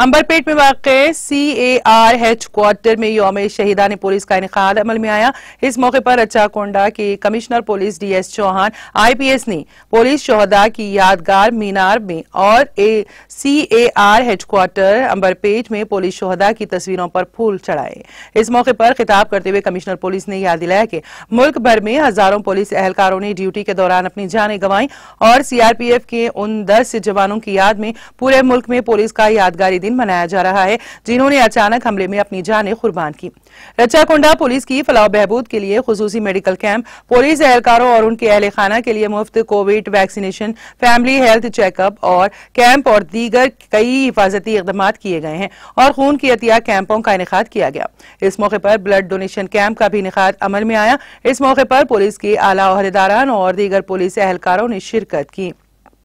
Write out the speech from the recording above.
अंबरपेट में वाक़ C A R headquarter में योम शहीदा ने पुलिस का इनका अमल में आया इस मौके पर अच्छा कोंडा के commissioner police D S Chauhan I P S ने पुलिस शहदा की यादगार मीनार में और A C A R headquarter Amberpet में पुलिस शहदा की तस्वीरों पर फूल चढ़ाए इस मौके पर खिताब करते हुए कमिश्नर पुलिस ने याद दिलाया कि मुल्क भर में हजारों पुलिस एहलकारों ने ड्यूटी के दौरान अपनी जानें गंवाई और सीआरपीएफ के उन दस जवानों की याद में पूरे मुल्क में पुलिस का यादगारी दिन मनाया जा रहा है जिन्होंने अचानक हमले में अपनी जानें कुर्बान की रचाकुंडा पुलिस की फलाह बहबूद के लिए खसूसी मेडिकल कैंप पुलिस एहलकारों और उनके अहल खाना के लिए मुफ्त Covid vaccination family health checkup और कैंप और दीगर कई हिफाजती इकदाम किए गए हैं और खून की अतिया कैंपों का इनका किया गया इस मौके पर ब्लड डोनेशन कैंप का भी इनका अमल में आया इस मौके पर पुलिस के आला अहदेदारान और दीगर पुलिस एहलकारों ने शिरकत की